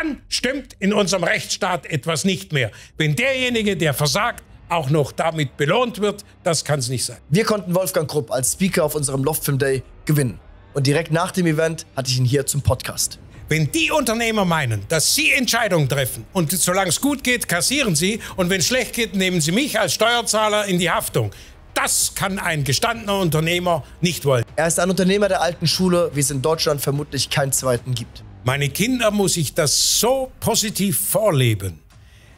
dann stimmt in unserem Rechtsstaat etwas nicht mehr. Wenn derjenige, der versagt, auch noch damit belohnt wird, das kann es nicht sein. Wir konnten Wolfgang Krupp als Speaker auf unserem Loft Film Day gewinnen. Und direkt nach dem Event hatte ich ihn hier zum Podcast. Wenn die Unternehmer meinen, dass sie Entscheidungen treffen und solange es gut geht, kassieren sie und wenn es schlecht geht, nehmen sie mich als Steuerzahler in die Haftung. Das kann ein gestandener Unternehmer nicht wollen. Er ist ein Unternehmer der alten Schule, wie es in Deutschland vermutlich keinen zweiten gibt. Meine Kinder muss ich das so positiv vorleben,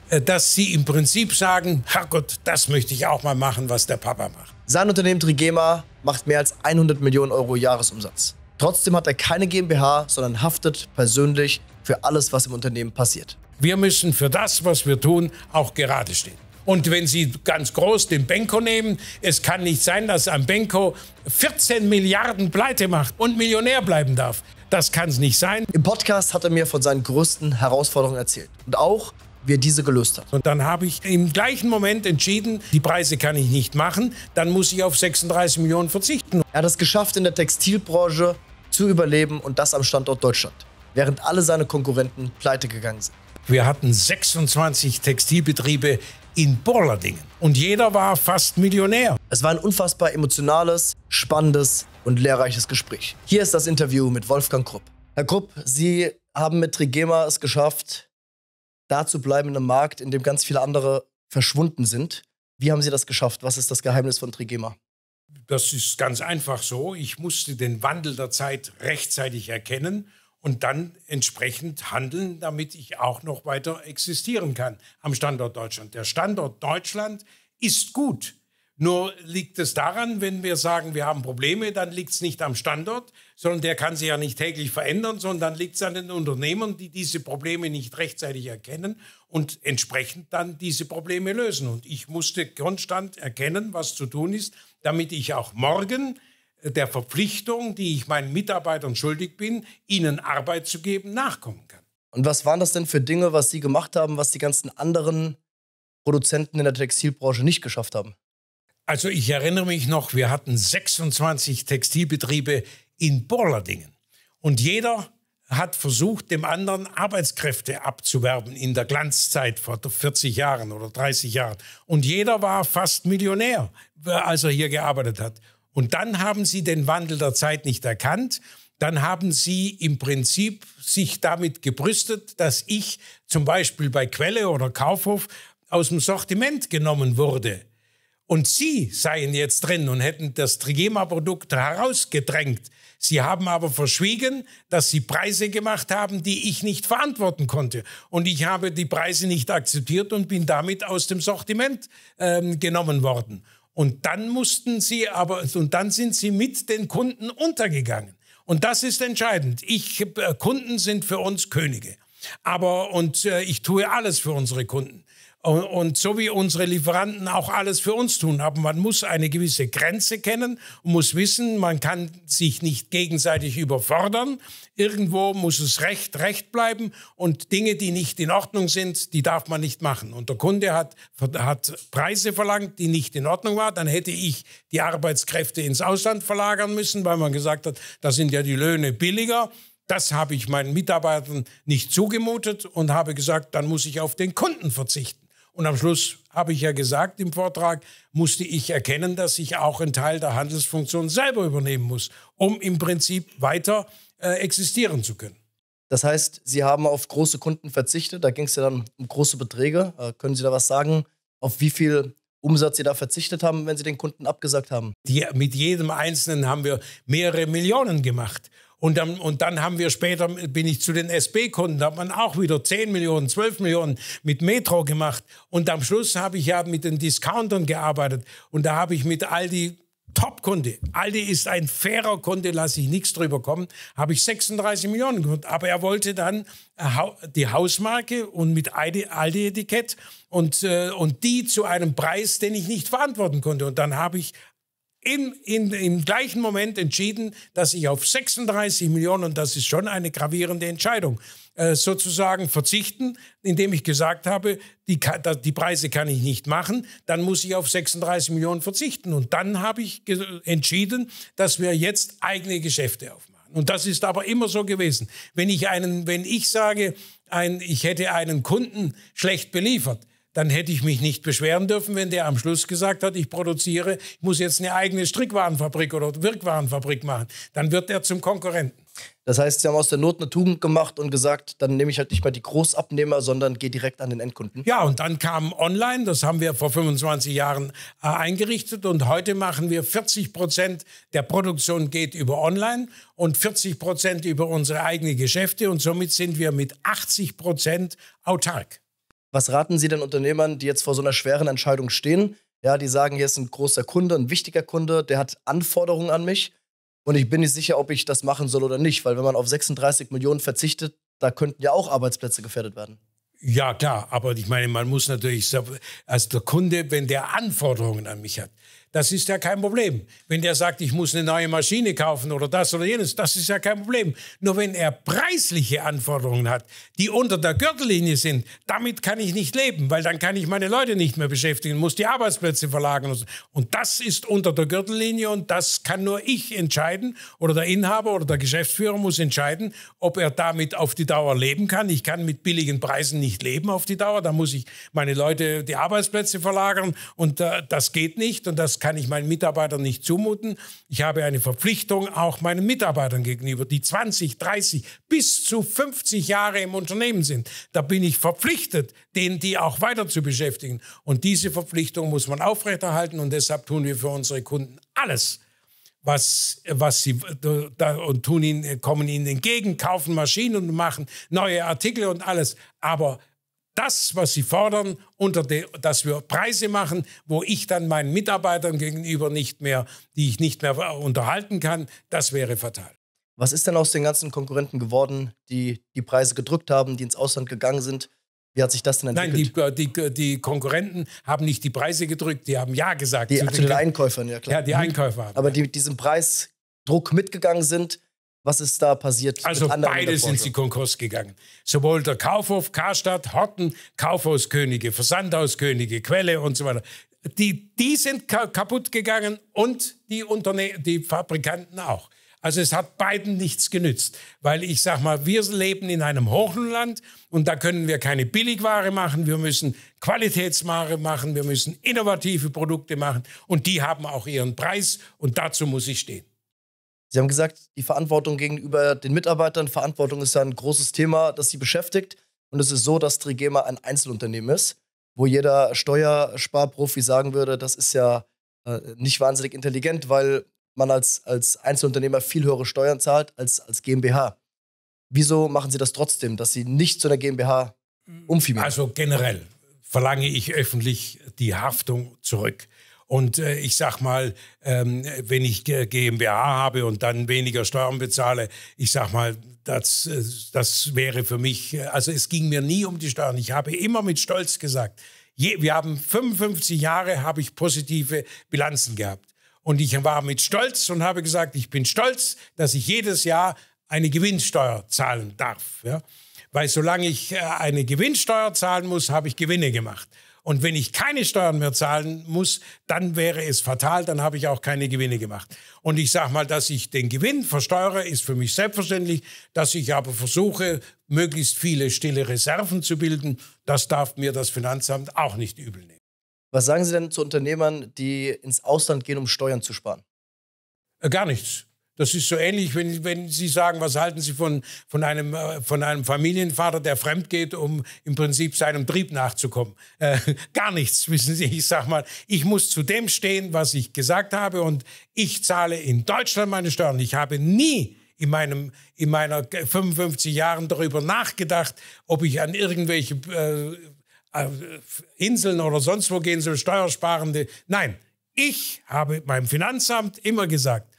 äh, dass sie im Prinzip sagen, Herrgott, das möchte ich auch mal machen, was der Papa macht. Sein Unternehmen Trigema macht mehr als 100 Millionen Euro Jahresumsatz. Trotzdem hat er keine GmbH, sondern haftet persönlich für alles, was im Unternehmen passiert. Wir müssen für das, was wir tun, auch gerade stehen. Und wenn Sie ganz groß den Benko nehmen, es kann nicht sein, dass ein Benko 14 Milliarden pleite macht und Millionär bleiben darf. Das kann es nicht sein. Im Podcast hat er mir von seinen größten Herausforderungen erzählt. Und auch, wie er diese gelöst hat. Und dann habe ich im gleichen Moment entschieden, die Preise kann ich nicht machen, dann muss ich auf 36 Millionen verzichten. Er hat es geschafft, in der Textilbranche zu überleben und das am Standort Deutschland, während alle seine Konkurrenten pleite gegangen sind. Wir hatten 26 Textilbetriebe in Borladingen. Und jeder war fast Millionär. Es war ein unfassbar emotionales, spannendes und lehrreiches Gespräch. Hier ist das Interview mit Wolfgang Krupp. Herr Krupp, Sie haben mit Trigema es geschafft, da zu bleiben in einem Markt, in dem ganz viele andere verschwunden sind. Wie haben Sie das geschafft? Was ist das Geheimnis von Trigema? Das ist ganz einfach so. Ich musste den Wandel der Zeit rechtzeitig erkennen und dann entsprechend handeln, damit ich auch noch weiter existieren kann am Standort Deutschland. Der Standort Deutschland ist gut. Nur liegt es daran, wenn wir sagen, wir haben Probleme, dann liegt es nicht am Standort, sondern der kann sich ja nicht täglich verändern, sondern liegt es an den Unternehmern, die diese Probleme nicht rechtzeitig erkennen und entsprechend dann diese Probleme lösen. Und ich musste konstant erkennen, was zu tun ist, damit ich auch morgen der Verpflichtung, die ich meinen Mitarbeitern schuldig bin, ihnen Arbeit zu geben, nachkommen kann. Und was waren das denn für Dinge, was Sie gemacht haben, was die ganzen anderen Produzenten in der Textilbranche nicht geschafft haben? Also ich erinnere mich noch, wir hatten 26 Textilbetriebe in Borladingen. Und jeder hat versucht, dem anderen Arbeitskräfte abzuwerben in der Glanzzeit vor 40 Jahren oder 30 Jahren. Und jeder war fast Millionär, als er hier gearbeitet hat. Und dann haben sie den Wandel der Zeit nicht erkannt. Dann haben sie im Prinzip sich damit gebrüstet, dass ich zum Beispiel bei Quelle oder Kaufhof aus dem Sortiment genommen wurde. Und sie seien jetzt drin und hätten das Trigema-Produkt herausgedrängt. Sie haben aber verschwiegen, dass sie Preise gemacht haben, die ich nicht verantworten konnte. Und ich habe die Preise nicht akzeptiert und bin damit aus dem Sortiment ähm, genommen worden. Und dann mussten sie aber, und dann sind sie mit den Kunden untergegangen. Und das ist entscheidend. Ich, äh, Kunden sind für uns Könige. Aber, und äh, ich tue alles für unsere Kunden. Und, und, so wie unsere Lieferanten auch alles für uns tun. haben, man muss eine gewisse Grenze kennen und muss wissen, man kann sich nicht gegenseitig überfordern. Irgendwo muss es recht, recht bleiben. Und Dinge, die nicht in Ordnung sind, die darf man nicht machen. Und der Kunde hat, hat Preise verlangt, die nicht in Ordnung waren. Dann hätte ich die Arbeitskräfte ins Ausland verlagern müssen, weil man gesagt hat, da sind ja die Löhne billiger. Das habe ich meinen Mitarbeitern nicht zugemutet und habe gesagt, dann muss ich auf den Kunden verzichten. Und am Schluss habe ich ja gesagt im Vortrag, musste ich erkennen, dass ich auch einen Teil der Handelsfunktion selber übernehmen muss, um im Prinzip weiter äh, existieren zu können. Das heißt, Sie haben auf große Kunden verzichtet. Da ging es ja dann um große Beträge. Äh, können Sie da was sagen? Auf wie viel Umsatz Sie da verzichtet haben, wenn Sie den Kunden abgesagt haben? Die, mit jedem Einzelnen haben wir mehrere Millionen gemacht. Und dann, und dann haben wir später, bin ich zu den SB-Kunden, da hat man auch wieder 10 Millionen, 12 Millionen mit Metro gemacht. Und am Schluss habe ich ja mit den Discountern gearbeitet. Und da habe ich mit Aldi Top-Kunde. Aldi ist ein fairer Kunde, lasse ich nichts drüber kommen. Habe ich 36 Millionen geholt. Aber er wollte dann äh, die Hausmarke und mit Aldi-Etikett und, äh, und die zu einem Preis, den ich nicht verantworten konnte. Und dann habe ich im, in, im gleichen Moment entschieden, dass ich auf 36 Millionen, und das ist schon eine gravierende Entscheidung, äh, sozusagen verzichten, indem ich gesagt habe, die, die Preise kann ich nicht machen, dann muss ich auf 36 Millionen verzichten. Und dann habe ich entschieden, dass wir jetzt eigene Geschäfte aufmachen. Und das ist aber immer so gewesen. Wenn ich einen, wenn ich sage, ein, ich hätte einen Kunden schlecht beliefert, dann hätte ich mich nicht beschweren dürfen, wenn der am Schluss gesagt hat, ich produziere, ich muss jetzt eine eigene Strickwarenfabrik oder Wirkwarenfabrik machen. Dann wird er zum Konkurrenten. Das heißt, Sie haben aus der Not eine Tugend gemacht und gesagt, dann nehme ich halt nicht mal die Großabnehmer, sondern gehe direkt an den Endkunden. Ja, und dann kam online, das haben wir vor 25 Jahren äh, eingerichtet und heute machen wir 40 Prozent der Produktion geht über online und 40 Prozent über unsere eigenen Geschäfte und somit sind wir mit 80 Prozent autark. Was raten Sie den Unternehmern, die jetzt vor so einer schweren Entscheidung stehen? Ja, die sagen, hier ist ein großer Kunde, ein wichtiger Kunde, der hat Anforderungen an mich und ich bin nicht sicher, ob ich das machen soll oder nicht, weil wenn man auf 36 Millionen verzichtet, da könnten ja auch Arbeitsplätze gefährdet werden. Ja, klar, aber ich meine, man muss natürlich, also der Kunde, wenn der Anforderungen an mich hat, das ist ja kein Problem. Wenn der sagt, ich muss eine neue Maschine kaufen oder das oder jenes, das ist ja kein Problem. Nur wenn er preisliche Anforderungen hat, die unter der Gürtellinie sind, damit kann ich nicht leben, weil dann kann ich meine Leute nicht mehr beschäftigen, muss die Arbeitsplätze verlagern. Und das ist unter der Gürtellinie und das kann nur ich entscheiden oder der Inhaber oder der Geschäftsführer muss entscheiden, ob er damit auf die Dauer leben kann. Ich kann mit billigen Preisen nicht leben auf die Dauer. Da muss ich meine Leute die Arbeitsplätze verlagern und äh, das geht nicht und das das kann ich meinen Mitarbeitern nicht zumuten. Ich habe eine Verpflichtung auch meinen Mitarbeitern gegenüber, die 20, 30 bis zu 50 Jahre im Unternehmen sind. Da bin ich verpflichtet, den die auch weiter zu beschäftigen. Und diese Verpflichtung muss man aufrechterhalten und deshalb tun wir für unsere Kunden alles was, was sie da, und tun ihnen, kommen ihnen entgegen, kaufen Maschinen und machen neue Artikel und alles. Aber das, was sie fordern, unter de, dass wir Preise machen, wo ich dann meinen Mitarbeitern gegenüber nicht mehr, die ich nicht mehr unterhalten kann, das wäre fatal. Was ist denn aus den ganzen Konkurrenten geworden, die die Preise gedrückt haben, die ins Ausland gegangen sind? Wie hat sich das denn entwickelt? Nein, die, äh, die, äh, die Konkurrenten haben nicht die Preise gedrückt, die haben Ja gesagt. Die, zu, zu den, Einkäufern, ja klar. Ja, die mhm. Einkäufer haben. Aber ja. die mit diesem Preisdruck mitgegangen sind, was ist da passiert? Also beide sind sie Konkurs gegangen. Sowohl der Kaufhof Karstadt, Horten, Kaufhauskönige, Versandhauskönige, Quelle und so weiter. Die, die sind ka kaputt gegangen und die, Unterne die Fabrikanten auch. Also es hat beiden nichts genützt, weil ich sage mal, wir leben in einem Hochland und da können wir keine Billigware machen, wir müssen Qualitätsware machen, wir müssen innovative Produkte machen und die haben auch ihren Preis und dazu muss ich stehen. Sie haben gesagt, die Verantwortung gegenüber den Mitarbeitern, Verantwortung ist ja ein großes Thema, das Sie beschäftigt. Und es ist so, dass Trigema ein Einzelunternehmen ist, wo jeder Steuersparprofi sagen würde, das ist ja äh, nicht wahnsinnig intelligent, weil man als, als Einzelunternehmer viel höhere Steuern zahlt als als GmbH. Wieso machen Sie das trotzdem, dass Sie nicht zu einer GmbH umfirmieren? Also generell verlange ich öffentlich die Haftung zurück. Und äh, ich sag mal, ähm, wenn ich GmbH habe und dann weniger Steuern bezahle, ich sag mal, das, äh, das wäre für mich, äh, also es ging mir nie um die Steuern. Ich habe immer mit Stolz gesagt, je, wir haben 55 Jahre, habe ich positive Bilanzen gehabt. Und ich war mit Stolz und habe gesagt, ich bin stolz, dass ich jedes Jahr eine Gewinnsteuer zahlen darf. Ja? Weil solange ich äh, eine Gewinnsteuer zahlen muss, habe ich Gewinne gemacht. Und wenn ich keine Steuern mehr zahlen muss, dann wäre es fatal, dann habe ich auch keine Gewinne gemacht. Und ich sage mal, dass ich den Gewinn versteuere, ist für mich selbstverständlich, dass ich aber versuche, möglichst viele stille Reserven zu bilden, das darf mir das Finanzamt auch nicht übel nehmen. Was sagen Sie denn zu Unternehmern, die ins Ausland gehen, um Steuern zu sparen? Äh, gar nichts. Das ist so ähnlich, wenn, wenn Sie sagen, was halten Sie von, von, einem, äh, von einem Familienvater, der fremd geht, um im Prinzip seinem Trieb nachzukommen. Äh, gar nichts, wissen Sie. Ich sage mal, ich muss zu dem stehen, was ich gesagt habe und ich zahle in Deutschland meine Steuern. Ich habe nie in, meinem, in meiner 55 Jahren darüber nachgedacht, ob ich an irgendwelche äh, äh, Inseln oder sonst wo gehen soll, Steuersparende. Nein, ich habe meinem Finanzamt immer gesagt,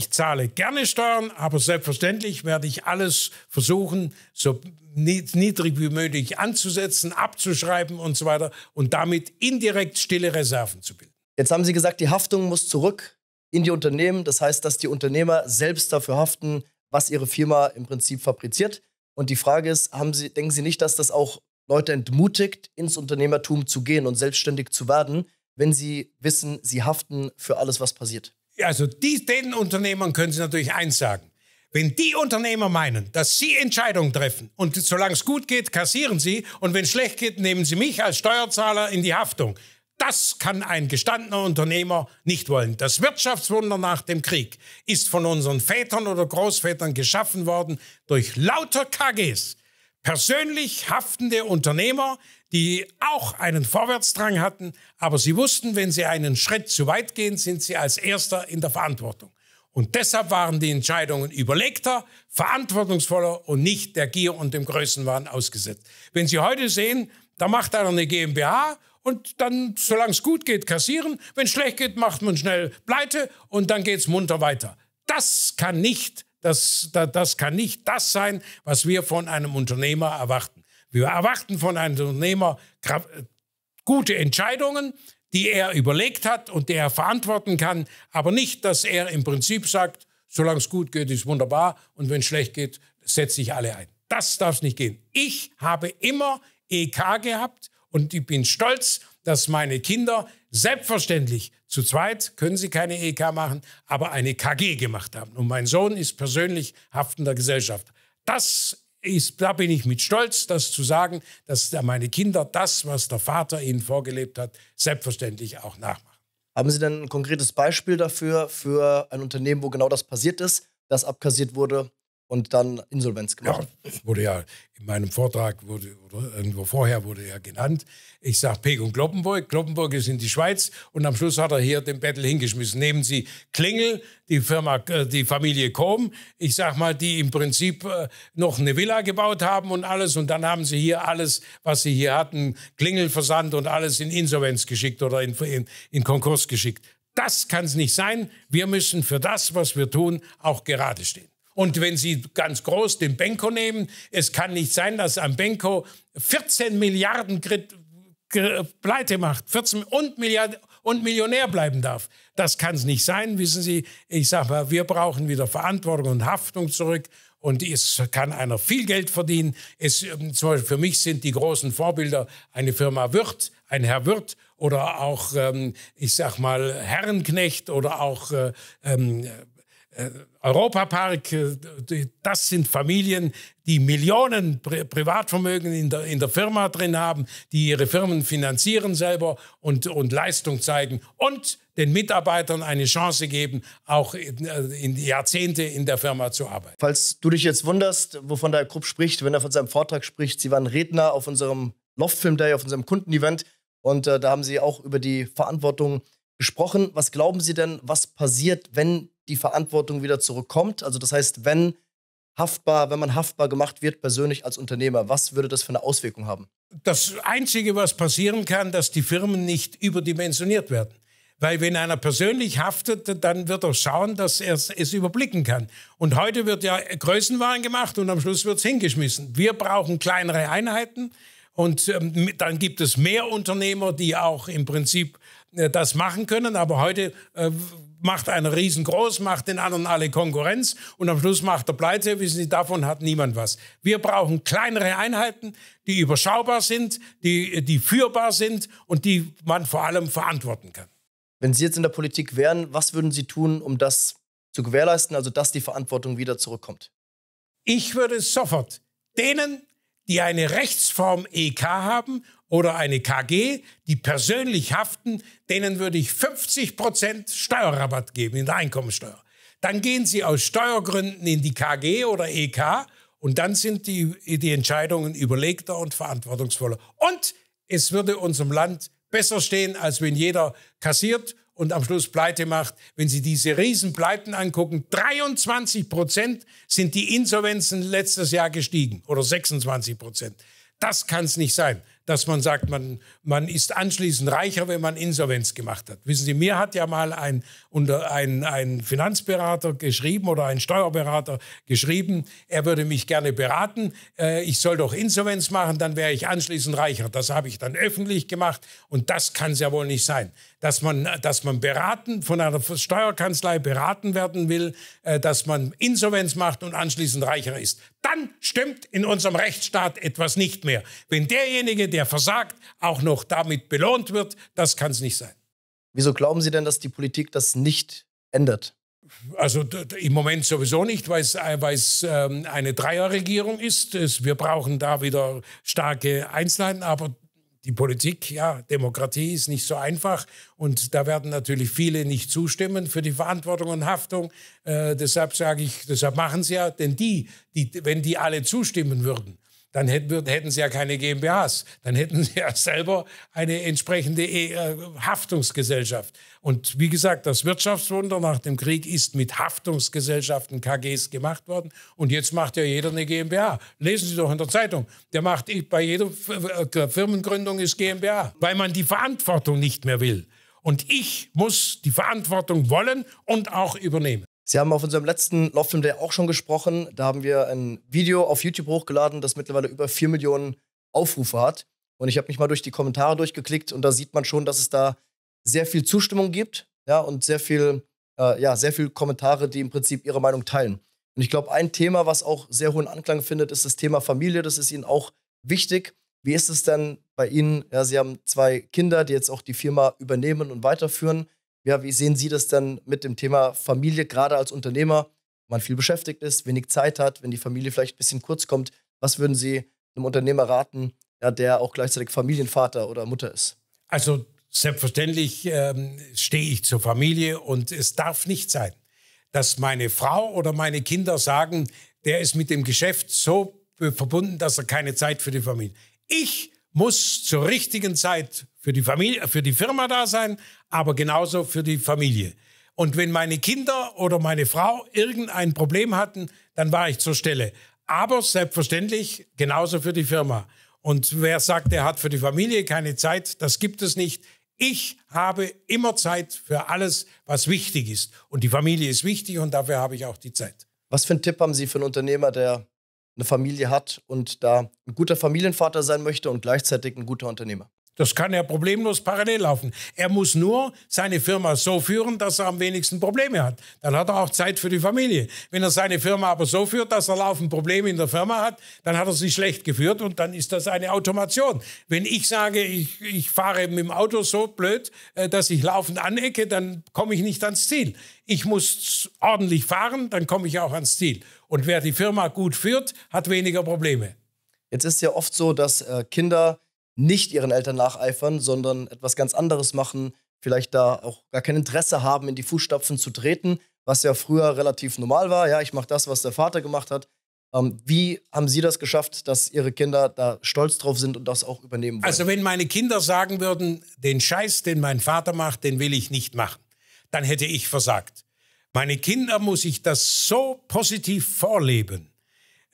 ich zahle gerne Steuern, aber selbstverständlich werde ich alles versuchen, so niedrig wie möglich anzusetzen, abzuschreiben und so weiter und damit indirekt stille Reserven zu bilden. Jetzt haben Sie gesagt, die Haftung muss zurück in die Unternehmen. Das heißt, dass die Unternehmer selbst dafür haften, was ihre Firma im Prinzip fabriziert. Und die Frage ist, Sie, denken Sie nicht, dass das auch Leute entmutigt, ins Unternehmertum zu gehen und selbstständig zu werden, wenn sie wissen, sie haften für alles, was passiert? also die, den Unternehmern können Sie natürlich eins sagen. Wenn die Unternehmer meinen, dass sie Entscheidungen treffen und solange es gut geht, kassieren sie und wenn es schlecht geht, nehmen sie mich als Steuerzahler in die Haftung. Das kann ein gestandener Unternehmer nicht wollen. Das Wirtschaftswunder nach dem Krieg ist von unseren Vätern oder Großvätern geschaffen worden durch lauter KGs. Persönlich haftende Unternehmer, die auch einen Vorwärtsdrang hatten, aber sie wussten, wenn sie einen Schritt zu weit gehen, sind sie als Erster in der Verantwortung. Und deshalb waren die Entscheidungen überlegter, verantwortungsvoller und nicht der Gier und dem Größenwahn ausgesetzt. Wenn Sie heute sehen, da macht einer eine GmbH und dann, solange es gut geht, kassieren. Wenn es schlecht geht, macht man schnell pleite und dann geht es munter weiter. Das kann nicht das, das kann nicht das sein, was wir von einem Unternehmer erwarten. Wir erwarten von einem Unternehmer gute Entscheidungen, die er überlegt hat und die er verantworten kann, aber nicht, dass er im Prinzip sagt, solange es gut geht, ist wunderbar und wenn es schlecht geht, setze ich alle ein. Das darf es nicht gehen. Ich habe immer EK gehabt und ich bin stolz, dass meine Kinder selbstverständlich zu zweit können sie keine EK machen, aber eine KG gemacht haben. Und mein Sohn ist persönlich haftender Gesellschaft. Das ist, da bin ich mit Stolz, das zu sagen, dass meine Kinder das, was der Vater ihnen vorgelebt hat, selbstverständlich auch nachmachen. Haben Sie denn ein konkretes Beispiel dafür, für ein Unternehmen, wo genau das passiert ist, das abkassiert wurde und dann Insolvenz gemacht. Ja, wurde ja in meinem Vortrag wurde, oder irgendwo vorher wurde ja genannt. Ich sage und Kloppenburg. Kloppenburg ist in die Schweiz und am Schluss hat er hier den Battle hingeschmissen. Nehmen Sie Klingel, die Firma, äh, die Familie Kohm, ich sag mal, die im Prinzip äh, noch eine Villa gebaut haben und alles und dann haben sie hier alles, was sie hier hatten, Klingel versandt und alles in Insolvenz geschickt oder in, in, in Konkurs geschickt. Das kann es nicht sein. Wir müssen für das, was wir tun, auch gerade stehen. Und wenn Sie ganz groß den Benko nehmen, es kann nicht sein, dass ein Benko 14 Milliarden Kredit pleite macht 14 und, Milliard und Millionär bleiben darf. Das kann es nicht sein, wissen Sie. Ich sage mal, wir brauchen wieder Verantwortung und Haftung zurück. Und es kann einer viel Geld verdienen. Es, ähm, zum Beispiel für mich sind die großen Vorbilder eine Firma Wirth, ein Herr Wirth oder auch, ähm, ich sag mal, Herrenknecht oder auch äh, ähm, äh, Europapark, äh, das sind Familien, die Millionen Pri Privatvermögen in der, in der Firma drin haben, die ihre Firmen finanzieren selber und, und Leistung zeigen und den Mitarbeitern eine Chance geben, auch in, äh, in Jahrzehnte in der Firma zu arbeiten. Falls du dich jetzt wunderst, wovon der Krupp spricht, wenn er von seinem Vortrag spricht, Sie waren Redner auf unserem Loftfilm Day, auf unserem Kundenevent und äh, da haben Sie auch über die Verantwortung gesprochen. Was glauben Sie denn, was passiert, wenn die Verantwortung wieder zurückkommt? Also das heißt, wenn haftbar, wenn man haftbar gemacht wird, persönlich als Unternehmer, was würde das für eine Auswirkung haben? Das Einzige, was passieren kann, dass die Firmen nicht überdimensioniert werden. Weil wenn einer persönlich haftet, dann wird er schauen, dass er es überblicken kann. Und heute wird ja Größenwahn gemacht und am Schluss wird es hingeschmissen. Wir brauchen kleinere Einheiten und ähm, dann gibt es mehr Unternehmer, die auch im Prinzip äh, das machen können, aber heute äh, macht einer riesengroß, macht den anderen alle Konkurrenz und am Schluss macht er pleite. Wissen Sie, davon hat niemand was. Wir brauchen kleinere Einheiten, die überschaubar sind, die, die führbar sind und die man vor allem verantworten kann. Wenn Sie jetzt in der Politik wären, was würden Sie tun, um das zu gewährleisten, also dass die Verantwortung wieder zurückkommt? Ich würde sofort denen, die eine Rechtsform EK haben oder eine KG, die persönlich haften, denen würde ich 50 Prozent Steuerrabatt geben in der Einkommensteuer. Dann gehen sie aus Steuergründen in die KG oder EK und dann sind die, die Entscheidungen überlegter und verantwortungsvoller. Und es würde unserem Land besser stehen, als wenn jeder kassiert und am Schluss pleite macht. Wenn Sie diese Riesenpleiten angucken, 23 Prozent sind die Insolvenzen letztes Jahr gestiegen oder 26 Prozent. Das kann es nicht sein dass man sagt, man, man ist anschließend reicher, wenn man Insolvenz gemacht hat. Wissen Sie, mir hat ja mal ein, ein, ein Finanzberater geschrieben oder ein Steuerberater geschrieben, er würde mich gerne beraten, äh, ich soll doch Insolvenz machen, dann wäre ich anschließend reicher. Das habe ich dann öffentlich gemacht und das kann es ja wohl nicht sein, dass man, dass man beraten, von einer Steuerkanzlei beraten werden will, äh, dass man Insolvenz macht und anschließend reicher ist. Dann stimmt in unserem Rechtsstaat etwas nicht mehr. Wenn derjenige, der der versagt, auch noch damit belohnt wird, das kann es nicht sein. Wieso glauben Sie denn, dass die Politik das nicht ändert? Also im Moment sowieso nicht, weil es, äh, weil es ähm, eine Dreierregierung ist. Es, wir brauchen da wieder starke Einzelheiten, aber die Politik, ja, Demokratie ist nicht so einfach und da werden natürlich viele nicht zustimmen für die Verantwortung und Haftung. Äh, deshalb sage ich, deshalb machen sie ja, denn die, die, wenn die alle zustimmen würden, dann hätten, hätten sie ja keine GmbHs, dann hätten sie ja selber eine entsprechende äh, Haftungsgesellschaft. Und wie gesagt, das Wirtschaftswunder nach dem Krieg ist mit Haftungsgesellschaften KGs gemacht worden und jetzt macht ja jeder eine GmbH. Lesen Sie doch in der Zeitung, der macht bei jeder äh, Firmengründung ist GmbH, weil man die Verantwortung nicht mehr will. Und ich muss die Verantwortung wollen und auch übernehmen. Sie haben auf unserem letzten Love Film Day auch schon gesprochen. Da haben wir ein Video auf YouTube hochgeladen, das mittlerweile über 4 Millionen Aufrufe hat. Und ich habe mich mal durch die Kommentare durchgeklickt und da sieht man schon, dass es da sehr viel Zustimmung gibt ja, und sehr viel, äh, ja, sehr viel Kommentare, die im Prinzip ihre Meinung teilen. Und ich glaube, ein Thema, was auch sehr hohen Anklang findet, ist das Thema Familie. Das ist Ihnen auch wichtig. Wie ist es denn bei Ihnen? Ja, Sie haben zwei Kinder, die jetzt auch die Firma übernehmen und weiterführen. Ja, wie sehen Sie das denn mit dem Thema Familie, gerade als Unternehmer, wenn man viel beschäftigt ist, wenig Zeit hat, wenn die Familie vielleicht ein bisschen kurz kommt? Was würden Sie einem Unternehmer raten, ja, der auch gleichzeitig Familienvater oder Mutter ist? Also selbstverständlich ähm, stehe ich zur Familie und es darf nicht sein, dass meine Frau oder meine Kinder sagen, der ist mit dem Geschäft so äh, verbunden, dass er keine Zeit für die Familie. Ich muss zur richtigen Zeit für die Familie, für die Firma da sein, aber genauso für die Familie. Und wenn meine Kinder oder meine Frau irgendein Problem hatten, dann war ich zur Stelle. Aber selbstverständlich genauso für die Firma. Und wer sagt, er hat für die Familie keine Zeit, das gibt es nicht. Ich habe immer Zeit für alles, was wichtig ist. Und die Familie ist wichtig und dafür habe ich auch die Zeit. Was für einen Tipp haben Sie für einen Unternehmer, der eine Familie hat und da ein guter Familienvater sein möchte und gleichzeitig ein guter Unternehmer? Das kann ja problemlos parallel laufen. Er muss nur seine Firma so führen, dass er am wenigsten Probleme hat. Dann hat er auch Zeit für die Familie. Wenn er seine Firma aber so führt, dass er laufend Probleme in der Firma hat, dann hat er sie schlecht geführt und dann ist das eine Automation. Wenn ich sage, ich, ich fahre mit dem Auto so blöd, äh, dass ich laufend anecke, dann komme ich nicht ans Ziel. Ich muss ordentlich fahren, dann komme ich auch ans Ziel. Und wer die Firma gut führt, hat weniger Probleme. Jetzt ist ja oft so, dass äh, Kinder nicht ihren Eltern nacheifern, sondern etwas ganz anderes machen, vielleicht da auch gar kein Interesse haben, in die Fußstapfen zu treten, was ja früher relativ normal war. Ja, ich mache das, was der Vater gemacht hat. Ähm, wie haben Sie das geschafft, dass Ihre Kinder da stolz drauf sind und das auch übernehmen wollen? Also wenn meine Kinder sagen würden, den Scheiß, den mein Vater macht, den will ich nicht machen, dann hätte ich versagt. Meine Kinder muss ich das so positiv vorleben,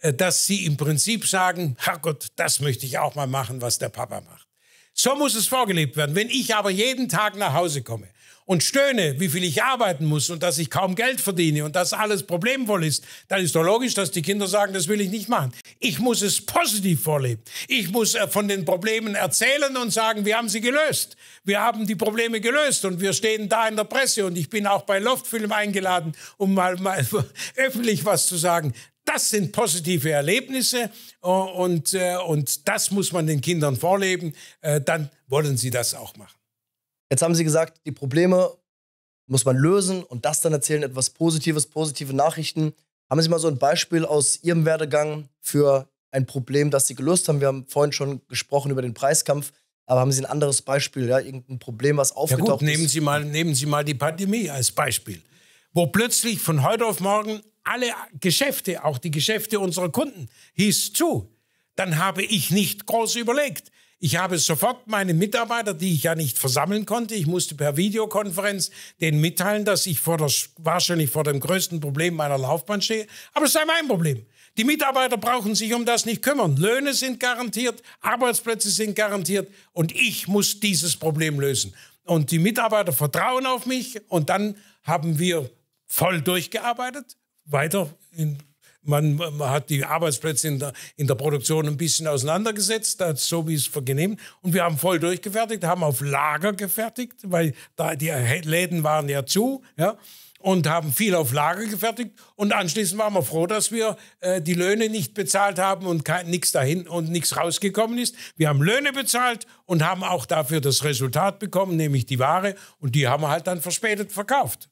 äh, dass sie im Prinzip sagen, Herrgott, das möchte ich auch mal machen, was der Papa macht. So muss es vorgelebt werden. Wenn ich aber jeden Tag nach Hause komme und stöhne, wie viel ich arbeiten muss und dass ich kaum Geld verdiene und dass alles problemvoll ist, dann ist doch logisch, dass die Kinder sagen, das will ich nicht machen. Ich muss es positiv vorleben. Ich muss äh, von den Problemen erzählen und sagen, wir haben sie gelöst. Wir haben die Probleme gelöst und wir stehen da in der Presse und ich bin auch bei Loftfilm eingeladen, um mal, mal öffentlich was zu sagen das sind positive Erlebnisse äh, und, äh, und das muss man den Kindern vorleben, äh, dann wollen sie das auch machen. Jetzt haben Sie gesagt, die Probleme muss man lösen und das dann erzählen, etwas Positives, positive Nachrichten. Haben Sie mal so ein Beispiel aus Ihrem Werdegang für ein Problem, das Sie gelöst haben? Wir haben vorhin schon gesprochen über den Preiskampf, aber haben Sie ein anderes Beispiel, ja, irgendein Problem, was aufgetaucht ja gut, nehmen Sie mal, nehmen Sie mal die Pandemie als Beispiel, wo plötzlich von heute auf morgen alle Geschäfte, auch die Geschäfte unserer Kunden, hieß zu. Dann habe ich nicht groß überlegt. Ich habe sofort meine Mitarbeiter, die ich ja nicht versammeln konnte, ich musste per Videokonferenz denen mitteilen, dass ich vor der, wahrscheinlich vor dem größten Problem meiner Laufbahn stehe. Aber es sei mein Problem. Die Mitarbeiter brauchen sich um das nicht kümmern. Löhne sind garantiert, Arbeitsplätze sind garantiert und ich muss dieses Problem lösen. Und die Mitarbeiter vertrauen auf mich und dann haben wir voll durchgearbeitet, weiter. In, man, man, hat die Arbeitsplätze in der, in der Produktion ein bisschen auseinandergesetzt, so wie es vergenehmt. Und wir haben voll durchgefertigt, haben auf Lager gefertigt, weil da die Läden waren ja zu. Ja und haben viel auf Lager gefertigt. Und anschließend waren wir froh, dass wir äh, die Löhne nicht bezahlt haben und nichts dahin und nichts rausgekommen ist. Wir haben Löhne bezahlt und haben auch dafür das Resultat bekommen, nämlich die Ware. Und die haben wir halt dann verspätet verkauft.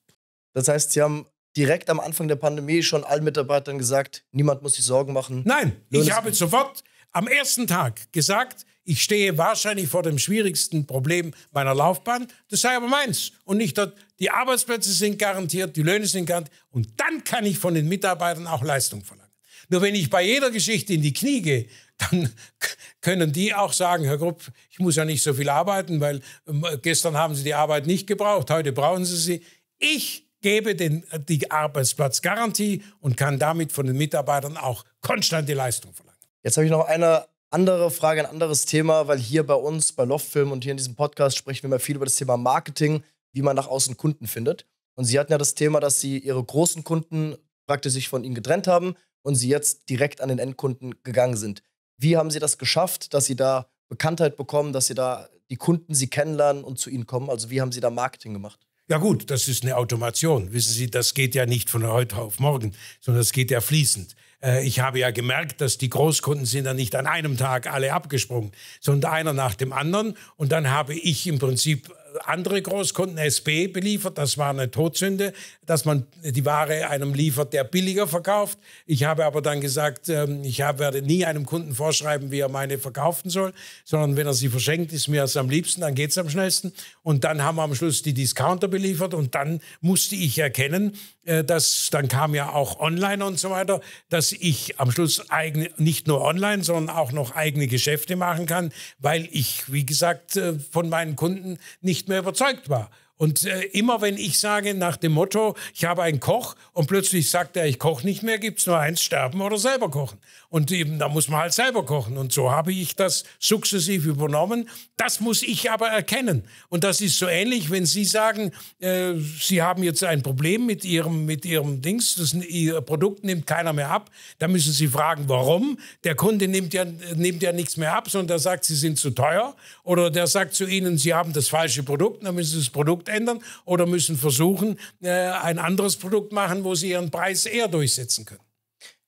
Das heißt, Sie haben direkt am Anfang der Pandemie schon allen Mitarbeitern gesagt, niemand muss sich Sorgen machen. Nein, Lohn ich habe sofort am ersten Tag gesagt, ich stehe wahrscheinlich vor dem schwierigsten Problem meiner Laufbahn. Das sei aber meins. Und nicht dort, die Arbeitsplätze sind garantiert, die Löhne sind garantiert. Und dann kann ich von den Mitarbeitern auch Leistung verlangen. Nur wenn ich bei jeder Geschichte in die Knie gehe, dann können die auch sagen, Herr Grupp, ich muss ja nicht so viel arbeiten, weil ähm, gestern haben Sie die Arbeit nicht gebraucht, heute brauchen Sie sie. Ich gebe den, äh, die Arbeitsplatzgarantie und kann damit von den Mitarbeitern auch konstante Leistung verlangen. Jetzt habe ich noch eine andere Frage, ein anderes Thema, weil hier bei uns, bei Loftfilm und hier in diesem Podcast sprechen wir immer viel über das Thema Marketing, wie man nach außen Kunden findet. Und Sie hatten ja das Thema, dass Sie Ihre großen Kunden praktisch sich von Ihnen getrennt haben und Sie jetzt direkt an den Endkunden gegangen sind. Wie haben Sie das geschafft, dass Sie da Bekanntheit bekommen, dass Sie da die Kunden Sie kennenlernen und zu Ihnen kommen? Also wie haben Sie da Marketing gemacht? Ja gut, das ist eine Automation. Wissen Sie, das geht ja nicht von heute auf morgen, sondern das geht ja fließend. Äh, ich habe ja gemerkt, dass die Großkunden sind ja nicht an einem Tag alle abgesprungen, sondern einer nach dem anderen. Und dann habe ich im Prinzip andere Großkunden SB beliefert. Das war eine Todsünde, dass man die Ware einem liefert, der billiger verkauft. Ich habe aber dann gesagt, ähm, ich werde nie einem Kunden vorschreiben, wie er meine verkaufen soll, sondern wenn er sie verschenkt, ist mir das am liebsten, dann geht es am schnellsten. Und dann haben wir am Schluss die Discounter beliefert und dann musste ich erkennen, äh, dass dann kam ja auch online und so weiter, dass ich am Schluss eigene, nicht nur online, sondern auch noch eigene Geschäfte machen kann, weil ich, wie gesagt, äh, von meinen Kunden nicht nicht mehr überzeugt war. Und äh, immer wenn ich sage nach dem Motto, ich habe einen Koch und plötzlich sagt er, ich koche nicht mehr, gibt es nur eins, sterben oder selber kochen. Und eben, da muss man halt selber kochen. Und so habe ich das sukzessiv übernommen. Das muss ich aber erkennen. Und das ist so ähnlich, wenn Sie sagen, äh, Sie haben jetzt ein Problem mit Ihrem, mit Ihrem Dings, das, Ihr Produkt nimmt keiner mehr ab. Da müssen Sie fragen, warum. Der Kunde nimmt ja, nimmt ja nichts mehr ab, sondern der sagt, Sie sind zu teuer. Oder der sagt zu Ihnen, Sie haben das falsche Produkt. Dann müssen Sie das Produkt Produkt ändern oder müssen versuchen, äh, ein anderes Produkt machen, wo sie ihren Preis eher durchsetzen können.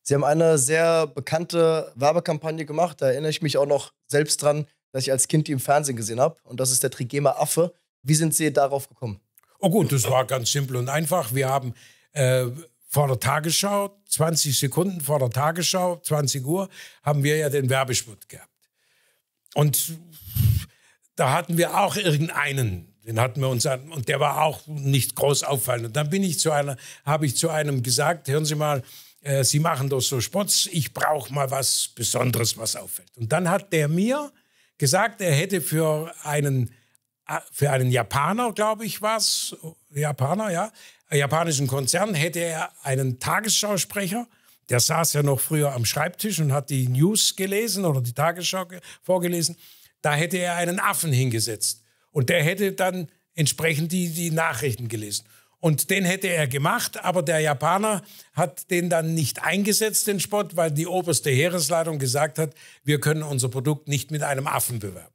Sie haben eine sehr bekannte Werbekampagne gemacht, da erinnere ich mich auch noch selbst dran, dass ich als Kind die im Fernsehen gesehen habe. Und das ist der Trigema Affe. Wie sind Sie darauf gekommen? Oh gut, das war ganz simpel und einfach. Wir haben äh, vor der Tagesschau, 20 Sekunden vor der Tagesschau, 20 Uhr, haben wir ja den Werbespot gehabt. Und da hatten wir auch irgendeinen den hatten wir uns an und der war auch nicht groß auffallend. Und dann bin ich zu einer, habe ich zu einem gesagt, hören Sie mal, äh, Sie machen doch so Spots, ich brauche mal was Besonderes, was auffällt. Und dann hat der mir gesagt, er hätte für einen, äh, für einen Japaner, glaube ich, was, Japaner, ja, japanischen Konzern, hätte er einen Tagesschausprecher der saß ja noch früher am Schreibtisch und hat die News gelesen oder die Tagesschau vorgelesen. Da hätte er einen Affen hingesetzt. Und der hätte dann entsprechend die, die Nachrichten gelesen. Und den hätte er gemacht, aber der Japaner hat den dann nicht eingesetzt, den Spott, weil die oberste Heeresleitung gesagt hat, wir können unser Produkt nicht mit einem Affen bewerben.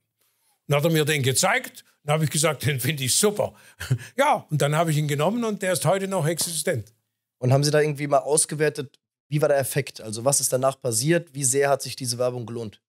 Dann hat er mir den gezeigt, dann habe ich gesagt, den finde ich super. ja, und dann habe ich ihn genommen und der ist heute noch existent. Und haben Sie da irgendwie mal ausgewertet, wie war der Effekt? Also was ist danach passiert? Wie sehr hat sich diese Werbung gelohnt?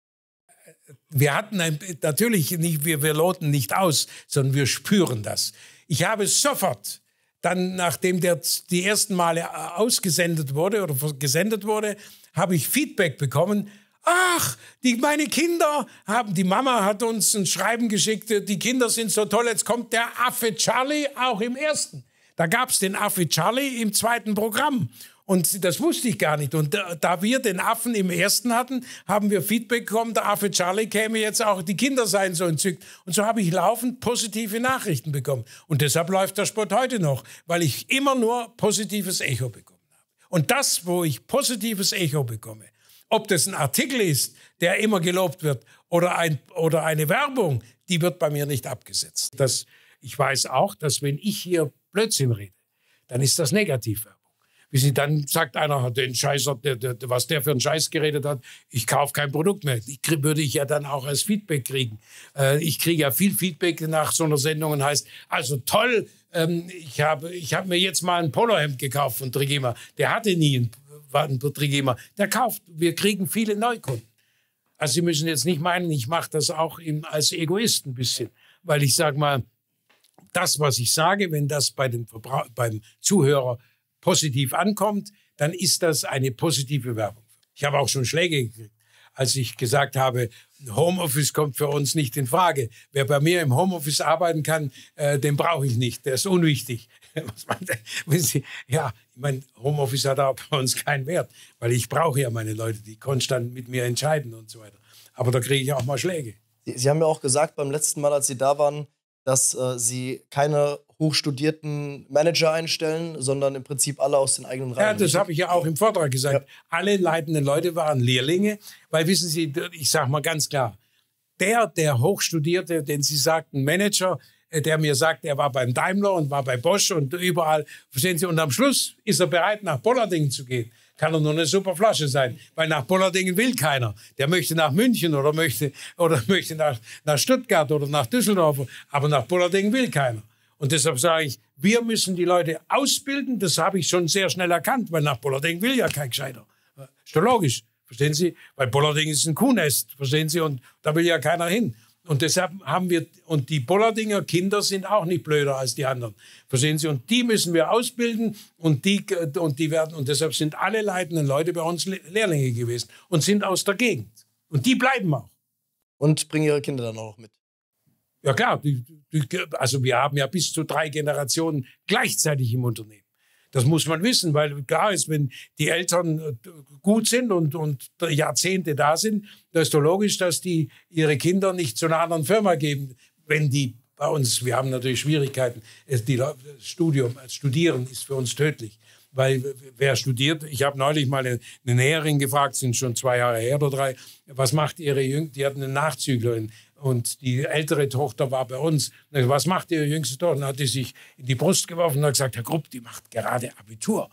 wir hatten ein, natürlich nicht, wir, wir loten nicht aus, sondern wir spüren das. Ich habe sofort dann, nachdem der die ersten Male äh, ausgesendet wurde oder gesendet wurde, habe ich Feedback bekommen. Ach, die, meine Kinder haben, die Mama hat uns ein Schreiben geschickt, äh, die Kinder sind so toll, jetzt kommt der Affe Charlie auch im ersten. Da gab es den Affe Charlie im zweiten Programm. Und das wusste ich gar nicht. Und da, da, wir den Affen im ersten hatten, haben wir Feedback bekommen, der Affe Charlie käme jetzt auch, die Kinder seien so entzückt. Und so habe ich laufend positive Nachrichten bekommen. Und deshalb läuft der Sport heute noch, weil ich immer nur positives Echo bekommen habe. Und das, wo ich positives Echo bekomme, ob das ein Artikel ist, der immer gelobt wird, oder, ein, oder eine Werbung, die wird bei mir nicht abgesetzt. Das, ich weiß auch, dass wenn ich hier Blödsinn rede, dann ist das negativ bis sie dann sagt, einer den Scheiß, der, der, was der für einen Scheiß geredet hat, ich kaufe kein Produkt mehr. Ich, würde ich ja dann auch als Feedback kriegen. Äh, ich kriege ja viel Feedback nach so einer Sendung und heißt, also toll, ähm, ich habe ich hab mir jetzt mal ein Polohemd gekauft von Trigema. Der hatte nie ein, Trigema. Der kauft. Wir kriegen viele Neukunden. Also Sie müssen jetzt nicht meinen, ich mache das auch im, als Egoist ein bisschen. Weil ich sage mal, das, was ich sage, wenn das bei dem beim Zuhörer positiv ankommt, dann ist das eine positive Werbung. Ich habe auch schon Schläge gekriegt, als ich gesagt habe, Homeoffice kommt für uns nicht in Frage. Wer bei mir im Homeoffice arbeiten kann, äh, den brauche ich nicht. Der ist unwichtig. Sie, ja, ich meine, Homeoffice hat auch bei uns keinen Wert, weil ich brauche ja meine Leute, die konstant mit mir entscheiden und so weiter. Aber da kriege ich auch mal Schläge. Sie haben ja auch gesagt beim letzten Mal, als Sie da waren, dass äh, sie keine hochstudierten Manager einstellen, sondern im Prinzip alle aus den eigenen Reihen. Ja, das habe ich ja auch im Vortrag gesagt. Ja. Alle leitenden Leute waren Lehrlinge, weil wissen Sie, ich sage mal ganz klar, der, der Hochstudierte, den Sie sagten, Manager, äh, der mir sagt, er war beim Daimler und war bei Bosch und überall, verstehen Sie, und am Schluss ist er bereit, nach Bollardingen zu gehen. Kann er nur eine super Flasche sein, weil nach Bollardingen will keiner. Der möchte nach München oder möchte, oder möchte nach, nach Stuttgart oder nach Düsseldorf, aber nach Bollardingen will keiner. Und deshalb sage ich, wir müssen die Leute ausbilden. Das habe ich schon sehr schnell erkannt, weil nach Bollarding will ja kein Gescheiter. Ist doch logisch, verstehen Sie? Weil Bollarding ist ein Kuhnest, verstehen Sie? Und da will ja keiner hin. Und deshalb haben wir, und die Bollardinger Kinder sind auch nicht blöder als die anderen. Verstehen Sie? Und die müssen wir ausbilden und die, und die werden, und deshalb sind alle leitenden Leute bei uns Lehrlinge gewesen und sind aus der Gegend. Und die bleiben auch. Und bringen ihre Kinder dann auch noch mit. Ja klar, die, die, also wir haben ja bis zu drei Generationen gleichzeitig im Unternehmen. Das muss man wissen, weil klar ist, wenn die Eltern äh, gut sind und, und Jahrzehnte da sind, das ist doch logisch, dass die ihre Kinder nicht zu einer anderen Firma geben, wenn die bei uns, wir haben natürlich Schwierigkeiten, das Studium, das Studieren ist für uns tödlich weil wer studiert, ich habe neulich mal eine, Näherin gefragt, sind schon zwei Jahre her oder drei, was macht ihre Jüngste, die hat eine Nachzüglerin und die ältere Tochter war bei uns. Was macht ihre jüngste Tochter? dann hat die sich in die Brust geworfen und hat gesagt, Herr Grupp, die macht gerade Abitur.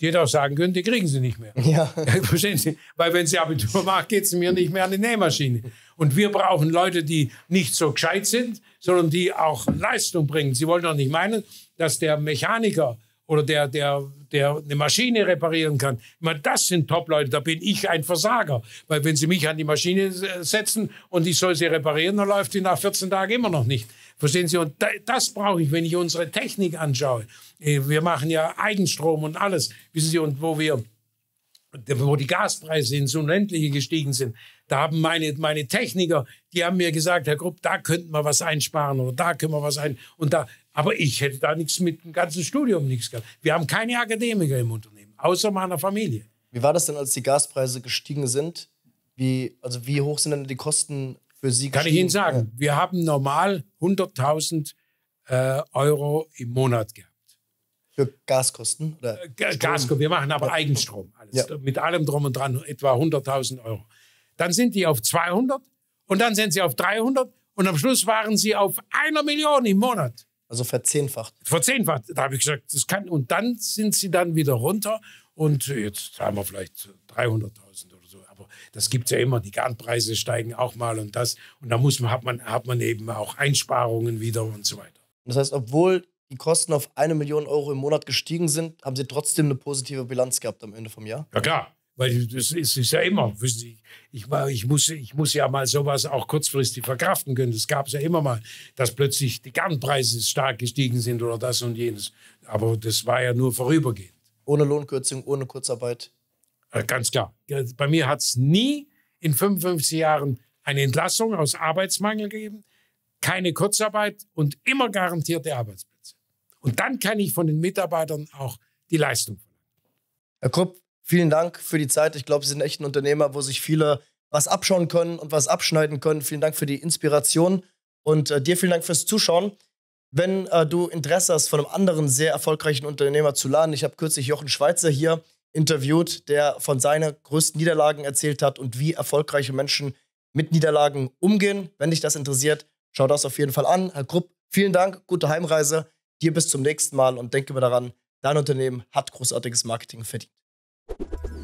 Die hätte auch sagen können, die kriegen sie nicht mehr. Ja. Verstehen Sie? Weil wenn sie Abitur macht, geht es mir nicht mehr an die Nähmaschine. Und wir brauchen Leute, die nicht so gescheit sind, sondern die auch Leistung bringen. Sie wollen doch nicht meinen, dass der Mechaniker oder der, der, der eine Maschine reparieren kann. Ich das sind Top-Leute, da bin ich ein Versager. Weil wenn sie mich an die Maschine äh, setzen und ich soll sie reparieren, dann läuft die nach 14 Tagen immer noch nicht. Verstehen Sie? Und das brauche ich, wenn ich unsere Technik anschaue. Äh, wir machen ja Eigenstrom und alles. Wissen Sie, und wo wir wo die Gaspreise ins Unendliche gestiegen sind, da haben meine, meine Techniker, die haben mir gesagt, Herr Grupp, da könnten wir was einsparen oder da können wir was ein. Und da, aber ich hätte da nichts mit dem ganzen Studium nichts gehabt. Wir haben keine Akademiker im Unternehmen, außer meiner Familie. Wie war das denn, als die Gaspreise gestiegen sind? Wie, also wie hoch sind denn die Kosten für Sie? Gestiegen? Kann ich Ihnen sagen, ja. wir haben normal 100.000 äh, Euro im Monat gehabt. Für Gaskosten? Oder äh, Gaskosten, wir machen aber ja. Eigenstrom. Alles. Ja. Mit allem drum und dran etwa 100.000 Euro. Dann sind die auf 200 und dann sind sie auf 300 und am Schluss waren sie auf einer Million im Monat. Also verzehnfacht. Verzehnfacht, da habe ich gesagt, das kann. Und dann sind sie dann wieder runter und jetzt haben wir vielleicht 300.000 oder so. Aber das gibt es ja immer, die Garnpreise steigen auch mal und das. Und da muss man, hat, man, hat man eben auch Einsparungen wieder und so weiter. Das heißt, obwohl die Kosten auf eine Million Euro im Monat gestiegen sind, haben Sie trotzdem eine positive Bilanz gehabt am Ende vom Jahr? Ja klar, weil das ist, ist ja immer, wissen Sie, ich, ich, muss, ich muss ja mal sowas auch kurzfristig verkraften können. Das gab es ja immer mal, dass plötzlich die Garnpreise stark gestiegen sind oder das und jenes. Aber das war ja nur vorübergehend. Ohne Lohnkürzung, ohne Kurzarbeit. Äh, ganz klar. Bei mir hat es nie in 55 Jahren eine Entlassung aus Arbeitsmangel gegeben, keine Kurzarbeit und immer garantierte Arbeitsplätze. Und dann kann ich von den Mitarbeitern auch die Leistung verlangen. Herr Krupp, Vielen Dank für die Zeit. Ich glaube, Sie sind echt ein Unternehmer, wo sich viele was abschauen können und was abschneiden können. Vielen Dank für die Inspiration und äh, dir vielen Dank fürs Zuschauen. Wenn äh, du Interesse hast, von einem anderen sehr erfolgreichen Unternehmer zu lernen, ich habe kürzlich Jochen Schweizer hier interviewt, der von seinen größten Niederlagen erzählt hat und wie erfolgreiche Menschen mit Niederlagen umgehen. Wenn dich das interessiert, schau das auf jeden Fall an. Herr Krupp, vielen Dank, gute Heimreise, dir bis zum nächsten Mal und denke immer daran, dein Unternehmen hat großartiges Marketing verdient. Thank you.